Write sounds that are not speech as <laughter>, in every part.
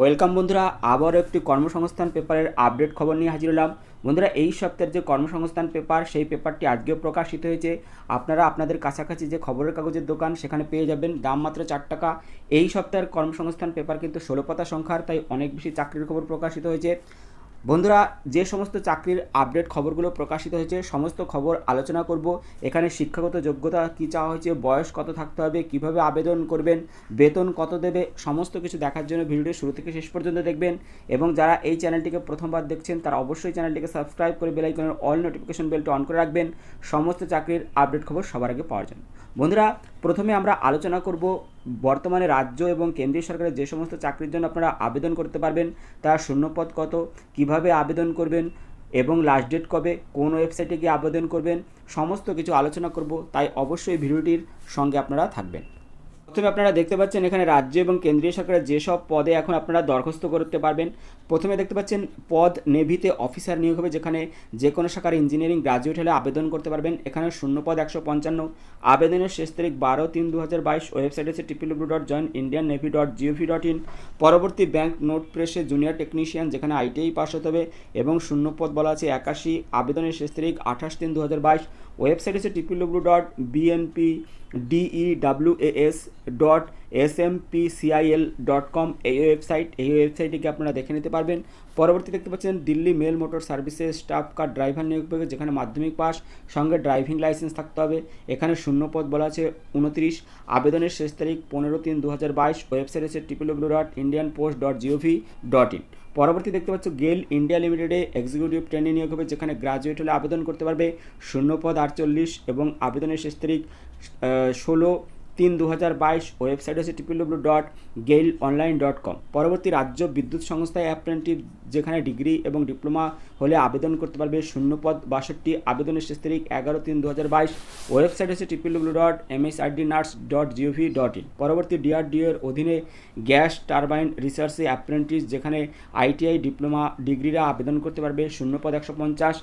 welcome বন্ধুরা আবারও একটি কর্মসংস্থান পেপারের আপডেট খবর নিয়ে হাজির হলাম বন্ধুরা এই সপ্তাহের যে কর্মসংস্থান পেপার সেই পেপারটি আজকেও প্রকাশিত হয়েছে আপনারা আপনাদের কাছাকাছি যে খবরের কাগজের দোকান সেখানে পেয়ে যাবেন দাম মাত্র চার টাকা এই সপ্তাহের কর্মসংস্থান পেপার কিন্তু ষোলো পাতা সংখ্যার তাই অনেক বেশি চাকরির খবর প্রকাশিত হয়েছে বন্ধুরা যে সমস্ত চাকরির আপডেট খবরগুলো প্রকাশিত হয়েছে সমস্ত খবর আলোচনা করব এখানে শিক্ষাগত যোগ্যতা কি চাওয়া হয়েছে বয়স কত থাকতে হবে কিভাবে আবেদন করবেন বেতন কত দেবে সমস্ত কিছু দেখার জন্য ভিডিওটি শুরু থেকে শেষ পর্যন্ত দেখবেন এবং যারা এই চ্যানেলটিকে প্রথমবার দেখছেন তারা অবশ্যই চ্যানেলটিকে সাবস্ক্রাইব করে বেলাইকনের অল নোটিফিকেশন বেলটি অন করে রাখবেন সমস্ত চাকরির আপডেট খবর সবার আগে পাওয়ার জন্য বন্ধুরা প্রথমে আমরা আলোচনা করব বর্তমানে রাজ্য এবং কেন্দ্রীয় সরকারের যে সমস্ত চাকরির জন্য আপনারা আবেদন করতে পারবেন তার শূন্যপদ কত কিভাবে আবেদন করবেন এবং লাস্ট ডেট কবে কোন ওয়েবসাইটে গিয়ে আবেদন করবেন সমস্ত কিছু আলোচনা করব তাই অবশ্যই ভিডিওটির সঙ্গে আপনারা থাকবেন প্রথমে আপনারা দেখতে পাচ্ছেন এখানে রাজ্য এবং কেন্দ্রীয় সরকারের যেসব পদে এখন আপনারা দরখাস্ত করতে পারবেন প্রথমে দেখতে পাচ্ছেন পদ নেভিতে অফিসার নিয়োগ হবে যেখানে যে কোনো শাখার ইঞ্জিনিয়ারিং গ্রাজুয়েট হলে আবেদন করতে পারবেন এখানে শূন্য পদ একশো পঞ্চান্ন আবেদনের শেষ তারিখ বারো তিন দু হাজার বাইশ ওয়েবসাইট আছে টিপিডব্লিউ dot join Indian navy dot gov dot in পরবর্তী ব্যাঙ্ক নোট প্রেসে জুনিয়র টেকনিশিয়ান যেখানে আইটিআই পাস হতে হবে এবং শূন্য পদ বলা আছে একাশি আবেদনের শেষ তারিখ আঠাশ তিন দু হাজার বাইশ ওয়েবসাইট হচ্ছে টিপিডব্লিউ dot BNP DE WS dot S M P CIL dot com এই ওয়েবসাইট এই ওয়েবসাইটটিকে আপনারা দেখে নিতে পারবেন পরবর্তী দেখতে পাচ্ছেন Delhi mail motor services staff car driver নিয়োগ পেবে যেখানে মাধ্যমিক পাস সঙ্গে ড্রাইভিং লাইসেন্স থাকতে হবে এখানে শূন্য পদ বলা আছে উনত্রিশ আবেদনের শেষ তারিখ পনেরো তিন দু হাজার বাইশ ওয়েবসাইট হচ্ছে টিপিডব্লিউ dot Indian post dot gov dot in পরবর্তী দেখতে পাচ্ছ গেল ইন্ডিয়া লিমিটেডে এক্সিকিউটিভ ট্রেনিং নিয়োগ হবে যেখানে গ্রাজুয়েট হলে আবেদন করতে পারবে শূন্য পদ আটচল্লিশ এবং আবেদনের শেষ তারিখ ষোলো তিন দু হাজার বাইশ ওয়েবসাইট হচ্ছে টিপিডব্লিউ dot GAIL online dot com পরবর্তী রাজ্য বিদ্যুৎ সংস্থায় অ্যাপ্রেন্টিভ যেখানে ডিগ্রি এবং ডিপ্লোমা হলে আবেদন করতে পারবে শূন্য পদ বাষট্টি আবেদনের শেষ তারিখ এগারো তিন দু হাজার বাইশ ওয়েবসাইট হচ্ছে টিপিডব্লিউ dot MSRD nurse dot gov dot in পরবর্তী ডিআরডিওর অধীনে গ্যাস টারবাইন রিসার্চে অ্যাপ্রেন্টিস যেখানে আইটিআই ডিপ্লোমা ডিগ্রিরা আবেদন করতে পারবে শূন্য পদ একশো পঞ্চাশ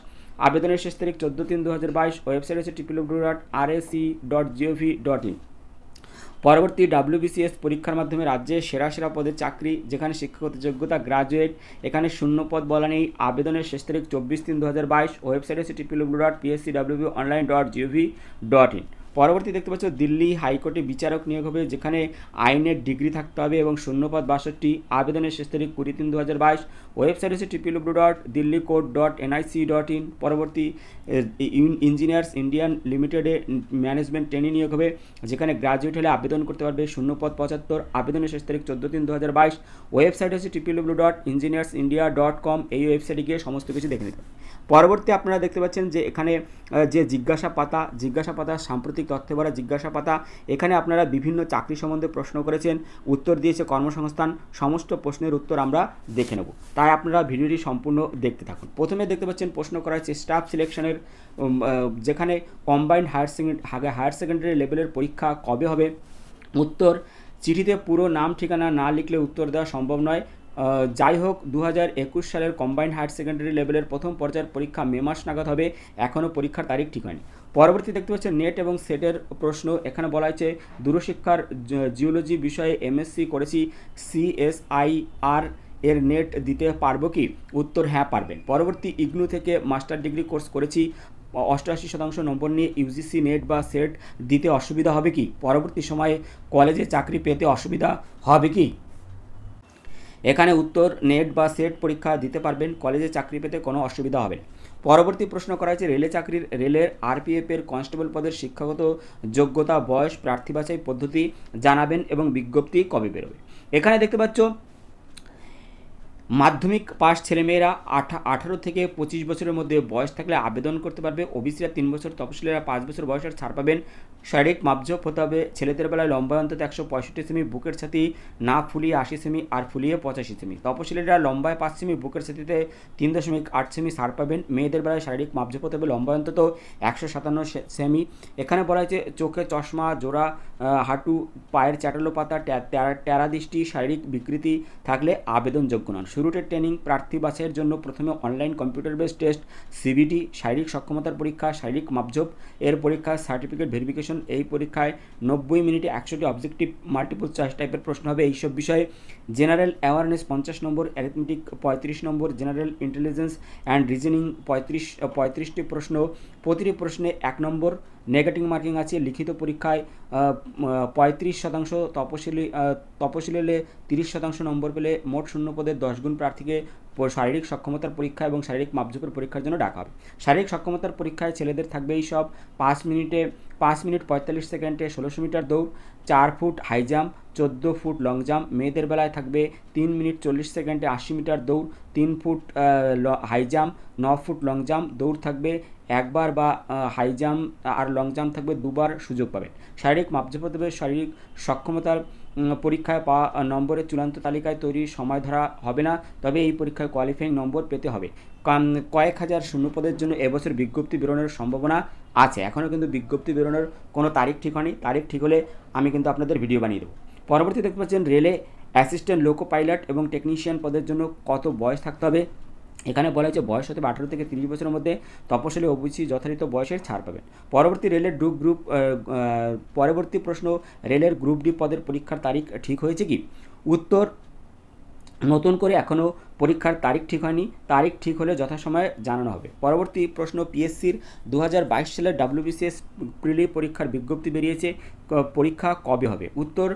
আবেদনের শেষ তারিখ চোদ্দো তিন দু হাজার বাইশ ওয়েবসাইট হচ্ছে টিপিডব্লিউ dot R C dot gov dot in পরবর্তী ডাব্লিউবিসিএস পরীক্ষার মাধ্যমে রাজ্যে সেরা সেরা পদে চাকরি যেখানে শিক্ষাগত যোগ্যতা গ্রাজুয়েট এখানে শূন্য পদ বলা নেই আবেদনের শেষ তারিখ চব্বিশ তিন দু হাজার বাইশ ওয়েবসাইটে সিটি পিলু dot PSC WB online dot gov dot in পরবর্তী দেখতে পাচ্ছ দিল্লি হাইকোর্টে বিচারক নিয়োগ হবে যেখানে আইনের ডিগ্রি থাকতে হবে এবং শূন্যপদ বাষট্টি আবেদনের শেষ তারিখ কুড়ি তিন দু হাজার বাইশ ওয়েবসাইট হচ্ছে টিপিডব্লিউ dot Delhi court dot NIC dot in পরবর্তী ইঞ্জিনিয়ার্স ইন্ডিয়ান লিমিটেডে ম্যানেজমেন্ট ট্রেনিং নিয়োগ হবে যেখানে গ্রাজুয়েট হলে আবেদন করতে পারবে শূন্যপদ পঁচাত্তর আবেদনের শেষ তারিখ চোদ্দো তিন দু হাজার বাইশ ওয়েবসাইট হচ্ছে টিপিডব্লিউ dot engineers India dot com এই ওয়েবসাইটে গিয়ে সমস্ত কিছু দেখে নিতে পরবর্তী আপনারা দেখতে পাচ্ছেন যে এখানে যে জিজ্ঞাসা পাতা জিজ্ঞাসা পাতা সাম্প্রতিক তথ্য ভরা জিজ্ঞাসা পাতা এখানে আপনারা বিভিন্ন চাকরি সম্বন্ধে প্রশ্ন করেছেন উত্তর দিয়েছে কর্মসংস্থান সমস্ত প্রশ্নের উত্তর আমরা দেখে নেব তাই আপনারা ভিডিওটি সম্পূর্ণ দেখতে থাকুন প্রথমে দেখতে পাচ্ছেন প্রশ্ন করা হয়েছে স্টাফ সিলেকশনের যেখানে combined higher secondary higher secondary লেভেলের পরীক্ষা কবে হবে উত্তর চিঠিতে পুরো নাম ঠিকানা না লিখলে উত্তর দেওয়া সম্ভব নয় যাই হোক দু সালের কম্বাইন্ড হায়ার সেকেন্ডারি লেভেলের প্রথম পর্যায়ের পরীক্ষা মে মাস নাগাদ হবে এখনও পরীক্ষার তারিখ ঠিক হয়নি পরবর্তী দেখতে পাচ্ছেন নেট এবং সেটের প্রশ্ন এখানে বলা হয়েছে দূরশিক্ষার জিওলজি বিষয়ে এমএসসি করেছি সিএসআইআর এর নেট দিতে পারবো কি উত্তর হ্যাঁ পারবেন পরবর্তী ইগনু থেকে মাস্টার ডিগ্রি কোর্স করেছি অষ্টআশি শতাংশ নম্বর নিয়ে ইউজিসি নেট বা সেট দিতে অসুবিধা হবে কি পরবর্তী সময়ে কলেজে চাকরি পেতে অসুবিধা হবে কি এখানে উত্তর নেট বা সেট পরীক্ষা দিতে পারবেন কলেজে চাকরি পেতে কোনো অসুবিধা হবে না পরবর্তী প্রশ্ন করা হয়েছে রেলে চাকরির রেলের আরপিএফের কনস্টেবল পদের শিক্ষাগত যোগ্যতা বয়স প্রার্থী বাছাই পদ্ধতি জানাবেন এবং বিজ্ঞপ্তি কবে বেরোবে এখানে দেখতে পাচ্ছ মাধ্যমিক পাশ ছেলেমেয়েরা আঠা আঠারো থেকে পঁচিশ বছরের মধ্যে বয়স থাকলে আবেদন করতে পারবে ওবিসিরা তিন বছর তপশিলেরা পাঁচ বছর বয়সের ছাড় পাবেন শারীরিক মাপঝোপ হতে হবে ছেলেদের বেলায় লম্বা অন্তত একশো পঁয়ষট্টি সেমি বুকের ছাতি না ফুলিয়ে আশি সেমি আর ফুলিয়ে পঁচাশি সেমি তপশিলেরা লম্বায় পাঁচ সেমি বুকের ছাতিতে তিন দশমিক আট সেমি ছাড় পাবেন মেয়েদের বেলায় শারীরিক মাপঝোপ হতে হবে লম্বা অন্তত একশো সাতান্ন সেমি এখানে বলা হয়েছে চোখে চশমা জোড়া হাঁটু পায়ের চ্যাটালো পাতা ট্যারা দৃষ্টি শারীরিক বিকৃতি থাকলে আবেদনযোগ্য নয় শুরুটের ট্রেনিং প্রার্থী বাছাইয়ের জন্য প্রথমে online computer base test CBT শারীরিক সক্ষমতার পরীক্ষা শারীরিক মাপঝোপ এর পরীক্ষা সার্টিফিকেট ভেরিফিকেশন এই পরীক্ষায় নব্বই মিনিটে একশোটি অবজেক্টিভ মাল্টিপল চয়েস টাইপের প্রশ্ন হবে এইসব বিষয়ে জেনারেল অ্যাওয়ারনেস পঞ্চাশ নম্বর অ্যারিথমেটিক পঁয়ত্রিশ নম্বর জেনারেল ইন্টেলিজেন্স অ্যান্ড রিজনিং পঁয়ত্রিশ পঁয়ত্রিশটি প্রশ্ন প্রতিটি প্রশ্নে এক নম্বর নেগেটিভ মার্কিং আছে লিখিত পরীক্ষায় পঁয়ত্রিশ শতাংশ তপশিলি তপশিলে তিরিশ শতাংশ নম্বর পেলে মোট শূন্য পদের দশ গুণ প্রার্থীকে শারীরিক সক্ষমতার পরীক্ষা এবং শারীরিক মাপঝোপের পরীক্ষার জন্য ডাকা হবে শারীরিক সক্ষমতার পরীক্ষায় ছেলেদের থাকবে এই সব পাঁচ মিনিটে পাঁচ মিনিট পঁয়তাল্লিশ সেকেন্ডে ষোলোশো মিটার দৌড় চার ফুট হাই জাম্প চোদ্দো ফুট লং জাম্প মেয়েদের বেলায় থাকবে তিন মিনিট চল্লিশ সেকেন্ডে আশি মিটার দৌড় তিন ফুট হাই জাম্প ন ফুট লং জাম্প দৌড় থাকবে একবার বা হাই জাম্প আর লং জাম্প থাকবে দুবার সুযোগ পাবেন শারীরিক মাপঝোপ দেবে শারীরিক সক্ষমতার পরীক্ষায় পাওয়া নম্বরের চূড়ান্ত তালিকায় তৈরির সময় ধরা হবে না তবে এই পরীক্ষায় কোয়ালিফাইং নম্বর পেতে হবে কয়েক হাজার শূন্যপদের জন্য এবছর বিজ্ঞপ্তি বেরোনোর সম্ভাবনা আছে এখনও কিন্তু বিজ্ঞপ্তি বেরোনোর কোনো তারিখ ঠিক হয়নি তারিখ ঠিক হলে আমি কিন্তু আপনাদের ভিডিও বানিয়ে দেবো পরবর্তী দেখতে পাচ্ছেন রেলে অ্যাসিস্ট্যান্ট লোকো পাইলট এবং টেকনিশিয়ান পদের জন্য কত বয়স থাকতে হবে এখানে বলা হয়েছে বয়স হতে আঠারো থেকে তিরিশ বছরের মধ্যে তপশিলি ওবিসি যথারীতি বয়সের ছাড় পাবেন পরবর্তী রেলের গ্রুপ গ্রুপ পরবর্তী প্রশ্ন রেলের গ্রুপ ডি পদের পরীক্ষার তারিখ ঠিক হয়েছে কি উত্তর নতুন করে এখনও পরীক্ষার তারিখ ঠিক হয়নি তারিখ ঠিক হলে যথাসময়ে জানানো হবে পরবর্তী প্রশ্ন পিএসসির দু সালের ডাব্লিউবিসিএস প্রিলি পরীক্ষার বিজ্ঞপ্তি বেরিয়েছে পরীক্ষা কবে হবে উত্তর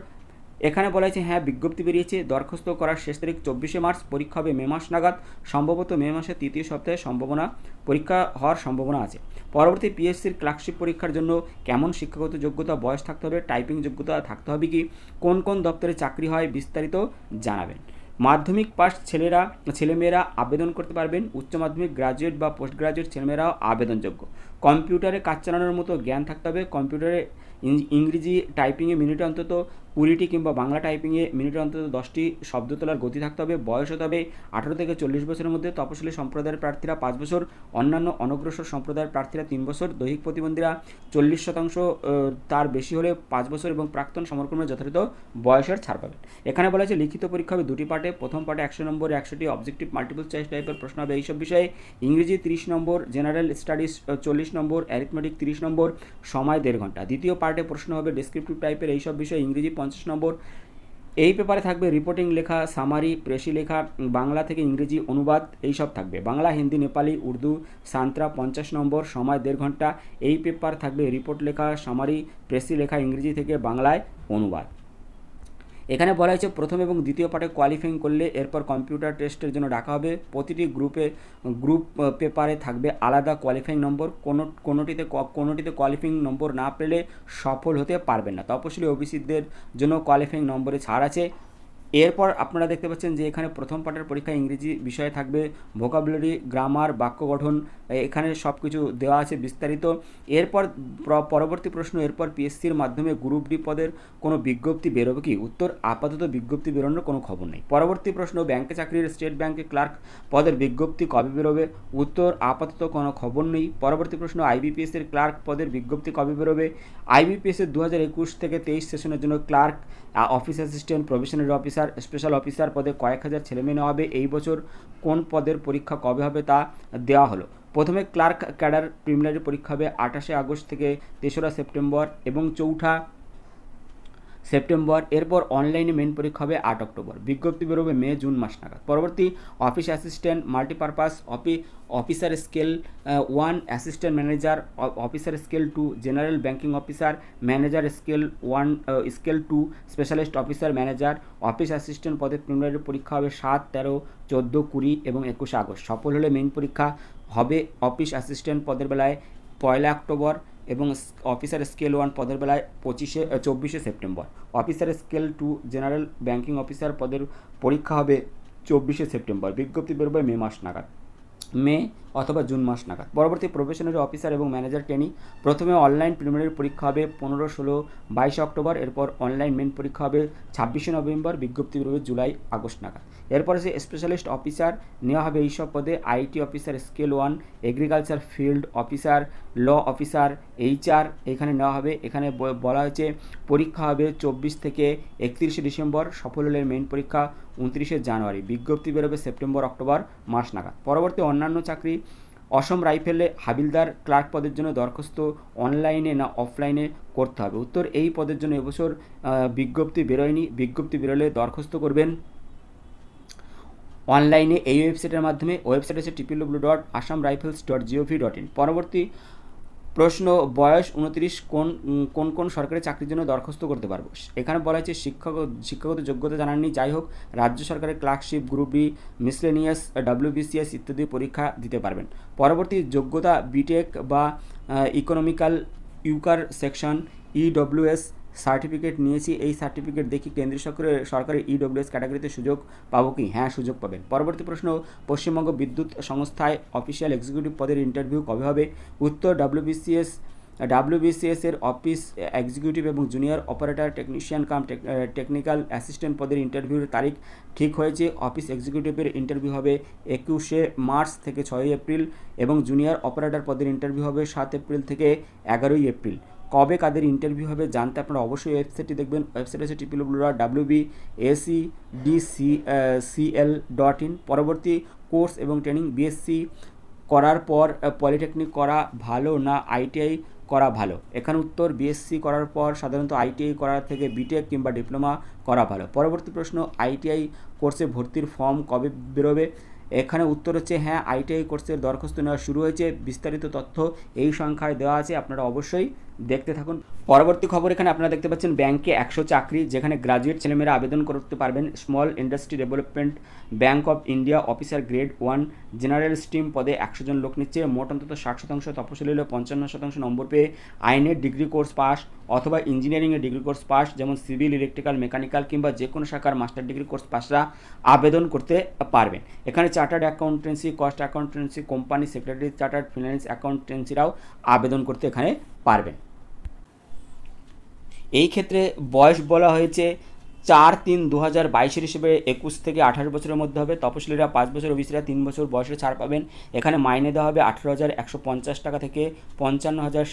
এখানে বলা হয়েছে হ্যাঁ বিজ্ঞপ্তি বেরিয়েছে দরখাস্ত করার শেষ তারিখ চব্বিশে মার্চ পরীক্ষা হবে মে মাস নাগাদ সম্ভবত মে মাসের তৃতীয় সপ্তাহে সম্ভাবনা পরীক্ষা হওয়ার সম্ভাবনা আছে পরবর্তী পিএসসির ক্লার্কশিপ পরীক্ষার জন্য কেমন শিক্ষাগত যোগ্যতা বয়স থাকতে হবে টাইপিং যোগ্যতা থাকতে হবে কি কোন কোন দপ্তরে চাকরি হয় বিস্তারিত জানাবেন মাধ্যমিক পাস ছেলেরা ছেলেমেয়েরা আবেদন করতে পারবেন উচ্চ মাধ্যমিক গ্রাজুয়েট বা পোস্ট গ্রাজুয়েট ছেলেমেয়েরাও আবেদনযোগ্য কম্পিউটারে কাজ চালানোর মতো জ্ঞান থাকতে হবে কম্পিউটারে ইংরেজি টাইপিংয়ে মিনিটে অন্তত কুড়িটি কিংবা বাংলা টাইপিংয়ে মিনিটে অন্তত দশটি শব্দ তোলার গতি থাকতে হবে বয়স হতে হবে আঠারো থেকে চল্লিশ বছরের মধ্যে তপশিলি সম্প্রদায়ের প্রার্থীরা পাঁচ বছর অন্যান্য অনগ্রসর সম্প্রদায়ের প্রার্থীরা তিন বছর দৈহিক প্রতিবন্ধীরা চল্লিশ শতাংশ তার বেশি হলে পাঁচ বছর এবং প্রাক্তন সমরকর্মীর যথাযথ বয়সের ছাড় পাবেন এখানে বলা হয়েছে লিখিত পরীক্ষা হবে দুটি পার্টে প্রথম পার্টে একশো নম্বর একশোটি অবজেক্টিভ মাল্টিপল চয়েস টাইপের প্রশ্ন হবে এইসব বিষয়ে ইংরেজি তিরিশ নম্বর জেনারেল স্টাডিজ চল্লিশ নম্বর অ্যারিথমেটিক তিরিশ নম্বর সময় দেড় ঘন্টা দ্বিতীয় পার্টে প্রশ্ন হবে ডেসক্রিপটিভ টাইপের এইসব বিষয়ে ইংরেজি পঞ্চাশ নম্বর এই পেপারে থাকবে রিপোর্টিং লেখা সামারি প্রেসি লেখা বাংলা থেকে ইংরেজি অনুবাদ এইসব থাকবে বাংলা হিন্দি নেপালি উর্দু সান্ত্রা পঞ্চাশ নম্বর সময় দেড় ঘন্টা এই পেপার থাকবে রিপোর্ট লেখা সামারি প্রেসি লেখা ইংরেজি থেকে বাংলায় অনুবাদ এখানে বলা হয়েছে প্রথম এবং দ্বিতীয় পার্টে কোয়ালিফাইং করলে এরপর কম্পিউটার টেস্টের জন্য ডাকা হবে প্রতিটি গ্রুপে গ্রুপ পেপারে থাকবে আলাদা কোয়ালিফাইং নম্বর কোনো কোনোটিতে কোনোটিতে কোয়ালিফাইং নম্বর না পেলে সফল হতে পারবেন না তপশিলি ওবিসিদের জন্য কোয়ালিফাইং নম্বরে ছাড় আছে এরপর আপনারা দেখতে পাচ্ছেন যে এখানে প্রথম পাঠের পরীক্ষা ইংরেজি বিষয়ে থাকবে ভোকাবুলারি গ্রামার বাক্য গঠন এখানে সব কিছু দেওয়া আছে বিস্তারিত এরপর পরবর্তী প্রশ্ন এরপর পিএসসির মাধ্যমে গ্রুপ ডি পদের কোনো বিজ্ঞপ্তি বেরোবে কি উত্তর আপাতত বিজ্ঞপ্তি বেরোনোর কোনো খবর নেই পরবর্তী প্রশ্ন ব্যাংকে চাকরির স্টেট ব্যাংকে ক্লার্ক পদের বিজ্ঞপ্তি কবে বেরোবে উত্তর আপাতত কোনো খবর নেই পরবর্তী প্রশ্ন আইবিপিএসের ক্লার্ক পদের বিজ্ঞপ্তি কবে বেরোবে আইবিপিএসের দু হাজার একুশ থেকে তেইশ সেশনের জন্য clerk office assistant probationary officer special officer পদে কয়েক হাজার ছেলেমেয়ে নেওয়া হবে এই বছর কোন পদের পরীক্ষা কবে হবে তা দেওয়া হলো প্রথমে ক্লার্ক ক্যাডার প্রিমিনারি পরীক্ষা হবে আঠাশে আগস্ট থেকে তেসরা সেপ্টেম্বর এবং চৌঠা সেপ্টেম্বর এরপর অনলাইনে মেন পরীক্ষা হবে আট অক্টোবর বিজ্ঞপ্তি বেরোবে মে জুন মাস নাগাদ পরবর্তী অফিস অ্যাসিস্ট্যান্ট মাল্টিপারপাস অফি officer scale one assistant manager officer scale two general banking officer manager scale one scale two specialist officer manager office assistant পদে প্রিলিমিনারি পরীক্ষা হবে সাত তেরো চোদ্দো কুড়ি এবং একুশে আগস্ট সফল হলে মেন পরীক্ষা হবে অফিস অ্যাসিস্ট্যান্ট পদের বেলায় পয়লা অক্টোবর এবং অফিসার স্কেল ওয়ান পদের বেলায় পঁচিশে চব্বিশে September officer scale two general banking officer পদের পরীক্ষা হবে চব্বিশে সেপ্টেম্বর বিজ্ঞপ্তি বেরোবে মে মাস নাগাদ মে অথবা জুন মাস নাগাদ পরবর্তী প্রফেশনারি অফিসার এবং ম্যানেজার ট্রেনিং প্রথমে অনলাইন প্রিলিমিনারি পরীক্ষা হবে পনেরো ষোলো বাইশে অক্টোবর এরপর অনলাইন মেন পরীক্ষা হবে ছাব্বিশে নভেম্বর বিজ্ঞপ্তি বেরোবে জুলাই আগস্ট নাগাদ এরপরে যে স্পেশালিস্ট অফিসার নেওয়া হবে এইসব পদে IT officer scale one agriculture field officer law officer HR এখানে নেওয়া হবে এখানে বলা হয়েছে পরীক্ষা হবে চব্বিশ থেকে একত্রিশে ডিসেম্বর সফল হলের মেন পরীক্ষা উনত্রিশে জানুয়ারি বিজ্ঞপ্তি বেরোবে সেপ্টেম্বর অক্টোবর মাস নাগাদ পরবর্তী অন্যান্য চাকরি অসম রাইফেলে হাবিলদার ক্লার্ক পদের জন্য দরখাস্ত অনলাইনে না অফলাইনে করতে হবে উত্তর এই পদের জন্য এবছর বিজ্ঞপ্তি বেরোয়নি বিজ্ঞপ্তি বেরোলে দরখাস্ত করবেন অনলাইনে এই ওয়েবসাইটের মাধ্যমে ওয়েবসাইট হচ্ছে টিপিডব্লিউ dot Assam Rifles dot gov dot in পরবর্তী প্রশ্ন বয়স উনত্রিশ কোন কোন কোন সরকারি চাকরির জন্য দরখাস্ত করতে পারবো এখানে বলা হয়েছে শিক্ষক শিক্ষাগত যোগ্যতা জানাননি যাই হোক রাজ্য সরকারের clerkship group B miscellaneous WBCS ইত্যাদি পরীক্ষা দিতে পারবেন পরবর্তী যোগ্যতা বিটেক বা economical weaker section EWS certificate নিয়েছি এই সার্টিফিকেট দেখি কেন্দ্রীয় সরকারের সরকারি ইডব্লিউএস e ক্যাটাগরিতে সুযোগ পাবো কি হ্যাঁ সুযোগ পাবেন পরবর্তী প্রশ্ন পশ্চিমবঙ্গ বিদ্যুৎ সংস্থায় অফিসিয়াল এক্সিকিউটিভ পদের ইন্টারভিউ কবে হবে উত্তর ডাব্লিউবিসিএস ডাব্লিউবিসিএস এর অফিস এক্সিকিউটিভ এবং junior operator technician cum technical assistant পদের ইন্টারভিউর তারিখ ঠিক হয়েছে অফিস এক্সিকিউটিভের ইন্টারভিউ হবে একুশে মার্চ থেকে ছয়ই এপ্রিল এবং জুনিয়র অপারেটর পদের ইন্টারভিউ হবে সাত এপ্রিল থেকে এগারোই এপ্রিল কবে কাদের ইন্টারভিউ হবে জানতে আপনারা অবশ্যই ওয়েবসাইটটি দেখবেন ওয়েবসাইট আছে টিপিডব্লিউ dot W B AC DC CL dot in পরবর্তী কোর্স এবং ট্রেনিং বিএসসি করার পর পলিটেকনিক করা ভালো না আইটিআই করা ভালো এখানে উত্তর বিএসসি করার পর সাধারণত আইটিআই করার থেকে বিটেক কিংবা ডিপ্লোমা করা ভালো পরবর্তী প্রশ্ন আইটিআই কোর্সে ভর্তির ফর্ম কবে বেরোবে এখানে উত্তর হচ্ছে হ্যাঁ আইটিআই কোর্সের দরখাস্ত নেওয়া শুরু হয়েছে বিস্তারিত তথ্য এই সংখ্যায় দেওয়া আছে আপনারা অবশ্যই দেখতে থাকুন পরবর্তী খবর এখানে আপনারা দেখতে পাচ্ছেন ব্যাংকে একশো চাকরি যেখানে গ্রাজুয়েট ছেলেমেয়েরা আবেদন করতে পারবেন small industry development bank of India officer grade one general stream পদে একশো জন লোক নিচ্ছে মোট অন্তত ষাট শতাংশ তপশিলী হলে পঞ্চান্ন শতাংশ নম্বর পেয়ে আইনের ডিগ্রি কোর্স পাস অথবা ইঞ্জিনিয়ারিংয়ের ডিগ্রি কোর্স পাস যেমন সিভিল ইলেকট্রিক্যাল মেকানিক্যাল কিংবা যে কোনো শাখার মাস্টার ডিগ্রি কোর্স পাসরা আবেদন করতে পারবেন এখানে chartered accountancy cost accountancy company secretary chartered finance অ্যাকাউন্টেন্সিরাও আবেদন করতে এখানে পারবেন এই ক্ষেত্রে বয়স বলা হয়েছে চার তিন দু হাজার বাইশের হিসেবে একুশ থেকে আঠাশ বছরের মধ্যে হবে তপশিলীরা পাঁচ বছর অফিসরা তিন বছর বয়সে ছাড় পাবেন এখানে মাইনে দেওয়া হবে আঠেরো হাজার একশো পঞ্চাশ টাকা থেকে পঞ্চান্ন হাজার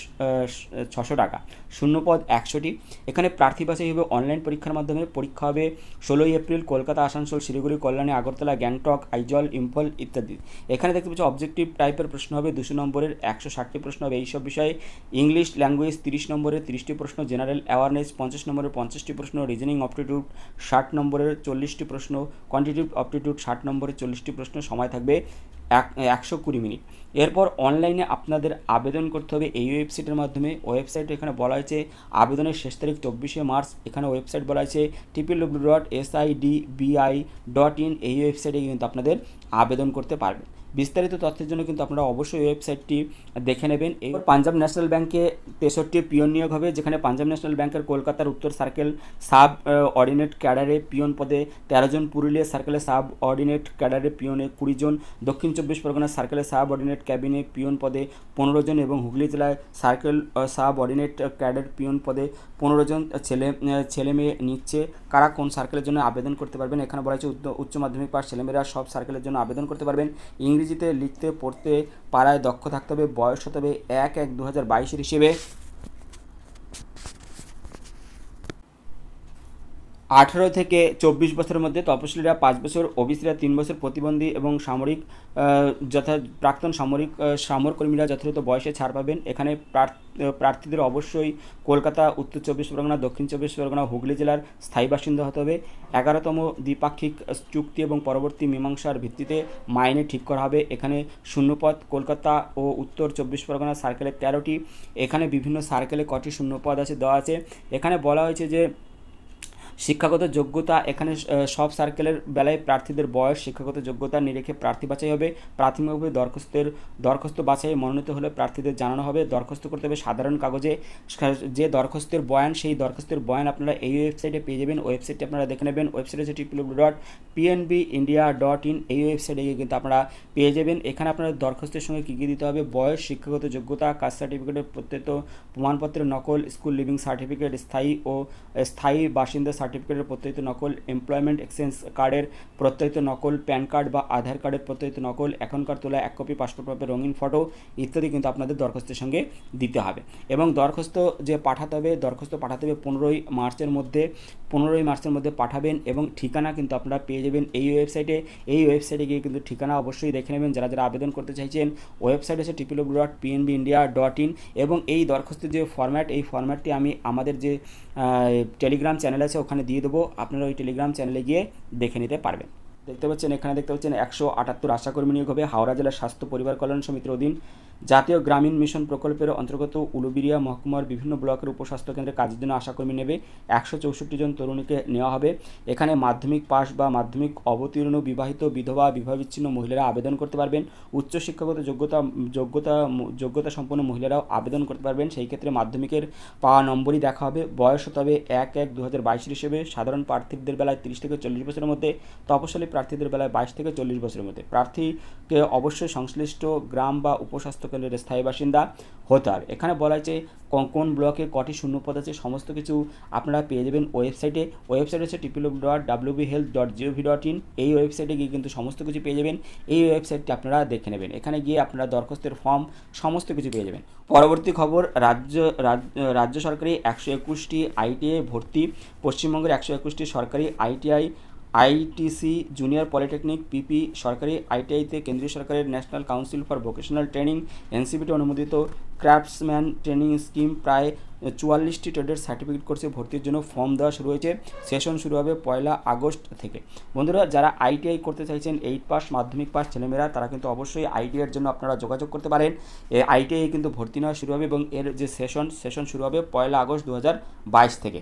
ছশো টাকা শূন্যপদ একশোটি এখানে প্রার্থী বাছাই হবে অনলাইন পরীক্ষার মাধ্যমে পরীক্ষা হবে ষোলোই এপ্রিল কলকাতা আসানসোল শিলিগুড়ি কল্যাণী আগরতলা গ্যাংটক আইজল ইম্ফল ইত্যাদি এখানে দেখতে পাচ্ছি অবজেক্টিভ টাইপের প্রশ্ন হবে দুশো নম্বরের একশো ষাটটি প্রশ্ন হবে এইসব বিষয়ে ইংলিশ ল্যাঙ্গুয়েজ তিরিশ নম্বরের তিরিশটি প্রশ্ন জেনারেল অ্যাওয়ারনেস পঞ্চাশ নম্বরের পঞ্চাশটি প্রশ্ন রিজনিং অপটিউড অপটিটিউড ষাট নম্বরের চল্লিশটি প্রশ্ন কোয়ান্টিটিভ অপটিটিউড ষাট নম্বরের চল্লিশটি প্রশ্ন সময় থাকবে এক একশো কুড়ি মিনিট এরপর অনলাইনে আপনাদের আবেদন করতে হবে এই ওয়েবসাইটের মাধ্যমে ওয়েবসাইট এখানে বলা হয়েছে আবেদনের শেষ তারিখ চব্বিশে মার্চ এখানে ওয়েবসাইট বলা হয়েছে triple W dot S I D BI dot in এই ওয়েবসাইটে কিন্তু আপনাদের আবেদন করতে পারবেন বিস্তারিত তথ্যের জন্য কিন্তু আপনারা অবশ্যই ওয়েবসাইটটি দেখে নেবেন এরপর পাঞ্জাব ন্যাশনাল ব্যাংকে তেষট্টি পিয়ন নিয়োগ হবে যেখানে পাঞ্জাব ন্যাশনাল ব্যাংকের কলকাতার উত্তর সার্কেল সাব অর্ডিনেট ক্যাডারে পিয়ন পদে তেরো জন পুরুলিয়া সার্কেলের সাব অর্ডিনেট ক্যাডারে পিয়নে কুড়ি জন দক্ষিণ চব্বিশ পরগনা সার্কেলের সাব অর্ডিনেট ক্যাবিনে পিয়ন পদে পনেরো জন এবং হুগলি জেলায় circle subordinate cadre peon পদে পনেরো জন ছেলে ছেলে মেয়ে নিচ্ছে কারা কোন সার্কেলের জন্য আবেদন করতে পারবেন এখানে বলা হয়েছে উচ্চ মাধ্যমিক পাশ ছেলেমেয়েরা সব সার্কেলের জন্য আবেদন করতে পারবেন ইংরেজিতে লিখতে পড়তে পাড়ায় দক্ষ থাকতে হবে বয়স হতে হবে এক এক দু হাজার বাইশের হিসেবে আঠেরো থেকে চব্বিশ বছরের মধ্যে তপশিলীরা পাঁচ বছর ওবিসিরা তিন বছর প্রতিবন্ধী এবং সামরিক যথা প্রাক্তন সামরিক সামরকর্মীরা যথাযথ বয়সে ছাড় পাবেন এখানে প্রার্থীদের অবশ্যই কলকাতা উত্তর চব্বিশ পরগনা দক্ষিণ চব্বিশ পরগনা হুগলি জেলার স্থায়ী বাসিন্দা হতে হবে এগারোতম দ্বিপাক্ষিক চুক্তি এবং পরবর্তী মীমাংসার ভিত্তিতে মাইনে ঠিক করা হবে এখানে শূন্যপদ কলকাতা ও উত্তর চব্বিশ পরগনা সার্কেলের তেরোটি এখানে বিভিন্ন সার্কেলে কটি শূন্যপদ আছে দেওয়া আছে এখানে বলা হয়েছে যে শিক্ষাগত যোগ্যতা এখানে সব সার্কেলের বেলায় প্রার্থীদের বয়স শিক্ষাগত যোগ্যতা নিরেখে প্রার্থী বাছাই হবে প্রাথমিকভাবে দরখাস্তের দরখাস্ত বাছাই মনোনীত হলে প্রার্থীদের জানানো হবে দরখাস্ত করতে হবে সাধারণ কাগজে যে দরখাস্তের বয়ান সেই দরখাস্তের বয়ান আপনারা এই ওয়েবসাইটে পেয়ে যাবেন ওয়েবসাইটটি আপনারা দেখে নেবেন ওয়েবসাইট হচ্ছে টিপিডব্লিউ dot PNB India dot in এই ওয়েবসাইটে গিয়ে কিন্তু আপনারা পেয়ে যাবেন এখানে আপনারা দরখাস্তের সঙ্গে কী কী দিতে হবে বয়স শিক্ষাগত যোগ্যতা কাস্ট সার্টিফিকেটের প্রত্যেক প্রমাণপত্রের নকল স্কুল লিভিং সার্টিফিকেট স্থায়ী ও স্থায়ী বাসিন্দা সার্টিফিকেটের প্রত্যয়িত নকল এমপ্লয়মেন্ট এক্সচেঞ্জ কার্ডের প্রত্যয়িত নকল প্যান কার্ড বা আধার কার্ডের প্রত্যয়িত নকল এখনকার তোলা এক কপি পাসপোর্ট পাবে রঙিন ফটো ইত্যাদি কিন্তু আপনাদের দরখাস্তের সঙ্গে দিতে হবে এবং দরখাস্ত যে পাঠাতে হবে দরখাস্ত পাঠাতে হবে পনেরোই মার্চের মধ্যে পনেরোই মার্চের মধ্যে পাঠাবেন এবং ঠিকানা কিন্তু আপনারা পেয়ে যাবেন এই ওয়েবসাইটে এই ওয়েবসাইটে গিয়ে কিন্তু ঠিকানা অবশ্যই দেখে নেবেন যারা যারা আবেদন করতে চাইছেন ওয়েবসাইট হচ্ছে triple W dot PNB India dot in এবং এই দরখাস্তের যে ফর্ম্যাট এই ফর্ম্যাটটি আমি আমাদের যে টেলিগ্রাম চ্যানেল আছে ওখানে এখানে দিয়ে দেবো আপনারা ওই টেলিগ্রাম চ্যানেলে গিয়ে দেখে নিতে পারবেন দেখতে পাচ্ছেন এখানে দেখতে পাচ্ছেন একশো আটাত্তর আশাকর্মী নিয়োগ হবে হাওড়া জেলার স্বাস্থ্য পরিবার কল্যাণ সমিতির অধীন জাতীয় গ্রামীণ মিশন প্রকল্পের অন্তর্গত উলুবিরিয়া মহকুমার বিভিন্ন ব্লকের উপস্বাস্থ্য কেন্দ্রে কাজের জন্য আশাকর্মী নেবে একশো চৌষট্টি জন তরুণীকে নেওয়া হবে এখানে মাধ্যমিক পাশ বা মাধ্যমিক অবতীর্ণ বিবাহিত বিধবা বিবাহবিচ্ছিন্ন মহিলারা আবেদন করতে পারবেন উচ্চ শিক্ষাগত যোগ্যতা যোগ্যতা যোগ্যতা সম্পন্ন মহিলারাও আবেদন করতে পারবেন সেই ক্ষেত্রে মাধ্যমিকের পাওয়া নম্বরই দেখা হবে বয়স তবে এক এক দু হাজার হিসেবে সাধারণ প্রার্থীদের বেলায় তিরিশ থেকে চল্লিশ বছরের মধ্যে তপশালী প্রার্থীদের বেলায় বাইশ থেকে চল্লিশ বছরের মধ্যে প্রার্থীকে অবশ্যই সংশ্লিষ্ট গ্রাম বা উপস্বাস্থ্য স্বাস্থ্যকেন্দ্রের স্থায়ী বাসিন্দা হতে হবে এখানে বলা হয়েছে কোন ব্লকে কটি শূন্যপদ আছে সমস্ত কিছু আপনারা পেয়ে যাবেন ওয়েবসাইটে ওয়েবসাইট হচ্ছে টিপিলক dot WB health dot gov dot in এই ওয়েবসাইটে গিয়ে কিন্তু সমস্ত কিছু পেয়ে যাবেন এই ওয়েবসাইটটি আপনারা দেখে নেবেন এখানে গিয়ে আপনারা দরখাস্তের ফর্ম সমস্ত কিছু পেয়ে যাবেন পরবর্তী খবর রাজ্য রাজ্য সরকারি একশো একুশটি আইটিআই ভর্তি পশ্চিমবঙ্গের একশো একুশটি সরকারি ITI ITC junior polytechnic PP সরকারি আইটিআইতে কেন্দ্রীয় সরকারের national council for vocational training NCVT অনুমোদিত ক্রাফটসম্যান ট্রেনিং স্কিম প্রায় চুয়াল্লিশটি ট্রেডের সার্টিফিকেট কোর্সে ভর্তির জন্য ফর্ম দেওয়া শুরু হয়েছে সেশন শুরু হবে পয়লা আগস্ট থেকে বন্ধুরা যারা আইটিআই করতে চাইছেন এইট পাস মাধ্যমিক পাস ছেলেমেয়েরা তারা কিন্তু অবশ্যই আইটিআইয়ের জন্য আপনারা যোগাযোগ করতে পারেন আইটিআই কিন্তু ভর্তি নেওয়া শুরু হবে এবং এর যে সেশন সেশন শুরু হবে পয়লা আগস্ট দু থেকে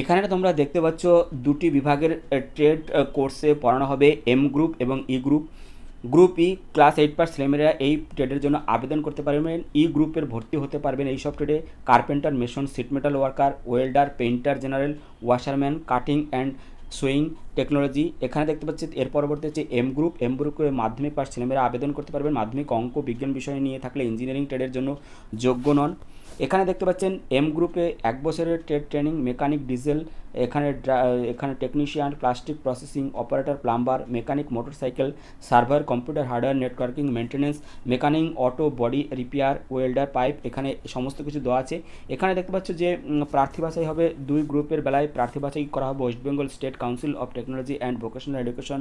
এখানে তোমরা দেখতে পাচ্ছ দুটি বিভাগের ট্রেড কোর্সে পড়ানো হবে এম গ্রুপ এবং E group group E class eight pass ছেলেমেয়েরা এই ট্রেডের জন্য আবেদন করতে পারবেন ই e গ্রুপের ভর্তি হতে পারবেন এই সব ট্রেডে carpenter mason sheet metal worker welder painter general washerman cutting and sewing technology এখানে দেখতে পাচ্ছি এর পরবর্তী হচ্ছে এম গ্রুপ এম গ্রুপে মাধ্যমিক পাস ছেলেমেয়েরা আবেদন করতে পারবেন মাধ্যমিক অঙ্ক বিজ্ঞান বিষয় নিয়ে থাকলে ইঞ্জিনিয়ারিং ট্রেডের জন্য যোগ্য নন এখানে দেখতে পাচ্ছেন এম গ্রুপে এক বছরের ট্রেড ট্রেনিং মেকানিক ডিজেল এখানে এখানে technician plastic processing operator plumber mechanic motorcycle server computer hardware networking maintenance mechanic auto body repair welder pipe এখানে সমস্ত কিছু দেওয়া আছে এখানে দেখতে পাচ্ছ যে প্রার্থী বাছাই হবে দুই গ্রুপের বেলায় প্রার্থী বাছাই করা হবে West Bengal state council of technology and vocational education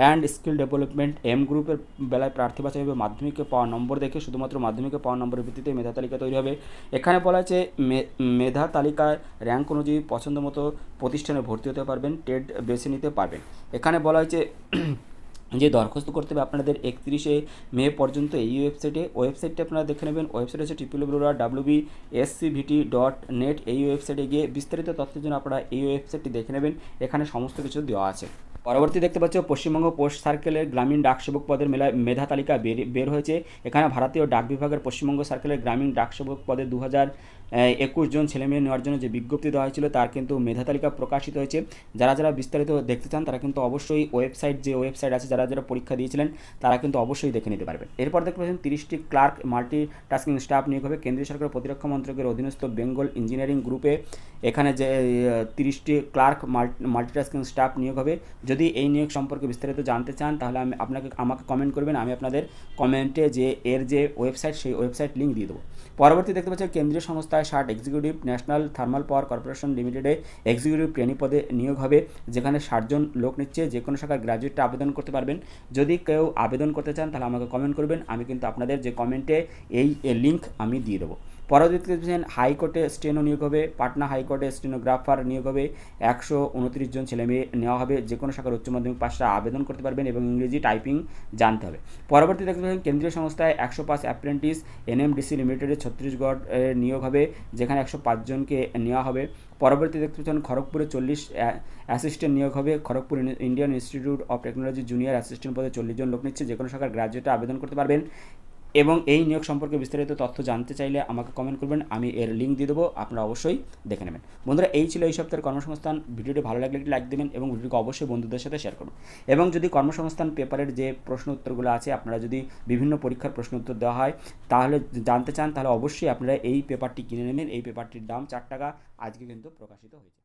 and skill development M গ্রুপের বেলায় প্রার্থী বাছাই হবে মাধ্যমিকে পাওয়া নম্বর দেখে শুধুমাত্র মাধ্যমিকে পাওয়া নম্বরের ভিত্তিতে মেধা তালিকা তৈরি হবে এখানে বলা আছে মেধা তালিকায় র্যাঙ্ক অনুযায়ী পছন্দ মতো প্রতিষ্ঠানে ভর্তি হতে পারবেন টেড বেছে নিতে পারবেন এখানে বলা হয়েছে <clears throat> যে দরখাস্ত করতে হবে আপনাদের একত্রিশে মে পর্যন্ত এই ওয়েবসাইটে ওয়েবসাইটটি আপনারা দেখে নেবেন ওয়েবসাইট হচ্ছে ট্রিপল ব্রোরা ডাব্লিউবি এসসিভিটি ডট নেট এই ওয়েবসাইটে গিয়ে বিস্তারিত তথ্যের জন্য আপনারা এই ওয়েবসাইটটি দেখে নেবেন এখানে সমস্ত কিছু দেওয়া আছে পরবর্তী দেখতে পাচ্ছ পশ্চিমবঙ্গ পোস্ট সার্কেলের গ্রামীণ ডাক সেবক পদের মেলা মেধা তালিকা বের বের হয়েছে এখানে ভারতীয় ডাক বিভাগের পশ্চিমবঙ্গ সার্কেলের গ্রামীণ ডাক সেবক পদে দু একুশ জন ছেলে মেয়ে নেওয়ার জন্য যে বিজ্ঞপ্তি দেওয়া হয়েছিল তার কিন্তু মেধা তালিকা প্রকাশিত হয়েছে যারা যারা বিস্তারিত দেখতে চান তারা কিন্তু অবশ্যই ওয়েবসাইট যে ওয়েবসাইট আছে যারা যারা পরীক্ষা দিয়েছিলেন তারা কিন্তু অবশ্যই দেখে নিতে পারবেন এরপর দেখতে পাচ্ছেন তিরিশটি ক্লার্ক মাল্টি টাস্কিং স্টাফ নিয়োগ হবে কেন্দ্রীয় সরকার প্রতিরক্ষা মন্ত্রকের অধীনস্থ বেঙ্গল ইঞ্জিনিয়ারিং গ্রুপে এখানে যে তিরিশটি ক্লার্ক মাল্টি টাস্কিং স্টাফ নিয়োগ হবে যদি এই নিয়োগ সম্পর্কে বিস্তারিত জানতে চান তাহলে আমি আপনাকে আমাকে কমেন্ট করবেন আমি আপনাদের কমেন্টে যে এর যে ওয়েবসাইট সেই ওয়েবসাইট লিঙ্ক দিয়ে দেবো পরবর্তী দেখতে পাচ্ছেন কেন্দ্রীয় সংস্থা সংস্থায় ষাট executive national thermal power corporation লিমিটেডে এক্সিকিউটিভ ট্রেনিং পদে নিয়োগ হবে যেখানে ষাটজন লোক নিচ্ছে যে কোনো শাখার গ্র্যাজুয়েটটা আবেদন করতে পারবেন যদি কেউ আবেদন করতে চান তাহলে আমাকে কমেন্ট করবেন আমি কিন্তু আপনাদের যে কমেন্টে এই লিঙ্ক আমি দিয়ে দেবো পরবর্তী বলছেন হাইকোর্টে স্টেনো নিয়োগ হবে পাটনা হাইকোর্টে স্টেনোগ্রাফার নিয়োগ হবে একশো উনত্রিশ জন ছেলে মেয়ে নেওয়া হবে যে কোনো শাখার উচ্চ মাধ্যমিক পাশটা আবেদন করতে পারবেন এবং ইংরেজি টাইপিং জানতে হবে পরবর্তী দেখবেন কেন্দ্রীয় সংস্থায় একশো পাঁচ অ্যাপ্রেন্টিস এনএমডিসি লিমিটেডের ছত্তিশগড় নিয়োগ হবে যেখানে একশো পাঁচজনকে নেওয়া হবে পরবর্তী দেখতে পাচ্ছেন খড়গপুরে চল্লিশ অ্যাসিস্ট্যান্ট নিয়োগ হবে Kharagpur Indian institute of technology junior assistant পদে চল্লিশ জন লোক নিচ্ছে যে কোনো শাখার গ্রাজুয়েটে আবেদন করতে পারবেন এবং এই নিয়োগ সম্পর্কে বিস্তারিত তথ্য জানতে চাইলে আমাকে কমেন্ট করবেন আমি এর লিঙ্ক দিয়ে দেবো আপনারা অবশ্যই দেখে নেবেন বন্ধুরা এই ছিল এই সপ্তাহের কর্মসংস্থান ভিডিওটি ভালো লাগলে একটি লাইক দেবেন এবং ভিডিওটিকে অবশ্যই বন্ধুদের সাথে শেয়ার করুন এবং যদি কর্মসংস্থান পেপারের যে প্রশ্ন উত্তরগুলো আছে আপনারা যদি বিভিন্ন পরীক্ষার প্রশ্ন উত্তর দেওয়া হয় তাহলে জানতে চান তাহলে অবশ্যই আপনারা এই পেপারটি কিনে নেবেন এই পেপারটির দাম চার টাকা আজকে কিন্তু প্রকাশিত হয়েছে